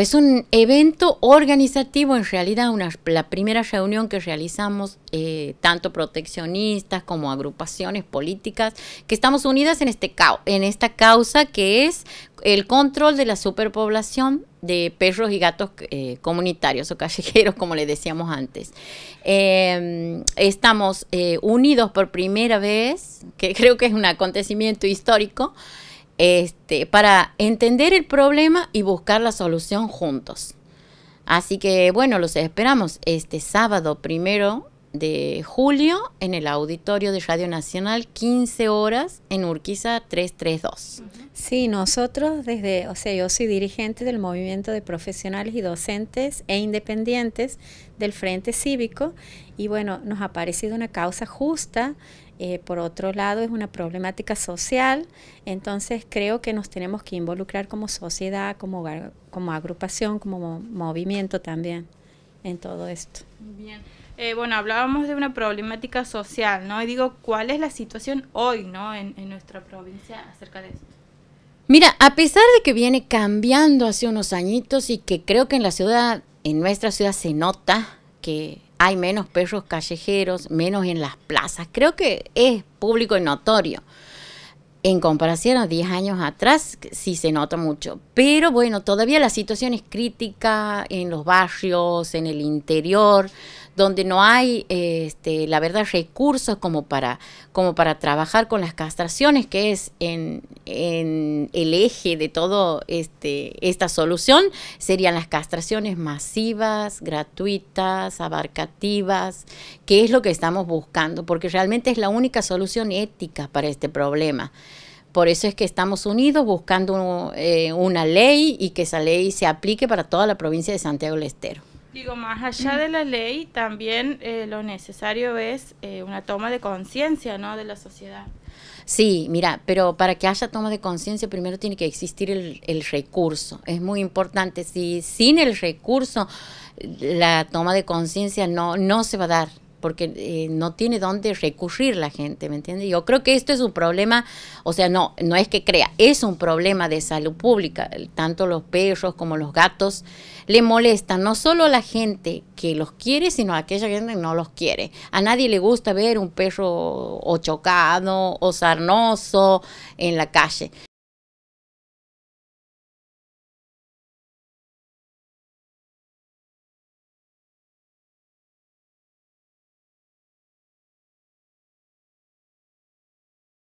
es un evento organizativo, en realidad una, la primera reunión que realizamos eh, tanto proteccionistas como agrupaciones políticas que estamos unidas en, este en esta causa que es el control de la superpoblación de perros y gatos eh, comunitarios o callejeros, como le decíamos antes. Em, estamos eh, unidos por primera vez, que creo que es un acontecimiento histórico, este, para entender el problema y buscar la solución juntos. Así que bueno, los esperamos este sábado primero de julio en el auditorio de Radio Nacional, 15 horas en Urquiza 332. Sí, nosotros desde, o sea, yo soy dirigente del movimiento de profesionales y docentes e independientes del Frente Cívico y bueno, nos ha parecido una causa justa eh, por otro lado, es una problemática social, entonces creo que nos tenemos que involucrar como sociedad, como, como agrupación, como movimiento también en todo esto. Bien. Eh, bueno, hablábamos de una problemática social, ¿no? Y digo, ¿cuál es la situación hoy, ¿no? En, en nuestra provincia acerca de esto. Mira, a pesar de que viene cambiando hace unos añitos y que creo que en la ciudad, en nuestra ciudad se nota, que hay menos perros callejeros, menos en las plazas. Creo que es público y notorio. En comparación a 10 años atrás, sí se nota mucho. Pero bueno, todavía la situación es crítica en los barrios, en el interior, donde no hay, este, la verdad, recursos como para, como para trabajar con las castraciones, que es en, el eje de toda este, esta solución, serían las castraciones masivas, gratuitas, abarcativas, que es lo que estamos buscando, porque realmente es la única solución ética para este problema. Por eso es que estamos unidos buscando eh, una ley y que esa ley se aplique para toda la provincia de Santiago del Estero. Digo, más allá de la ley, también eh, lo necesario es eh, una toma de conciencia ¿no? de la sociedad. Sí, mira, pero para que haya toma de conciencia primero tiene que existir el, el, recurso. Es muy importante. Si sin el recurso la toma de conciencia no, no se va a dar porque eh, no tiene dónde recurrir la gente, ¿me entiendes? Yo creo que esto es un problema, o sea, no, no es que crea, es un problema de salud pública, tanto los perros como los gatos le molestan, no solo a la gente que los quiere, sino a aquella gente que no los quiere. A nadie le gusta ver un perro o chocado o sarnoso en la calle.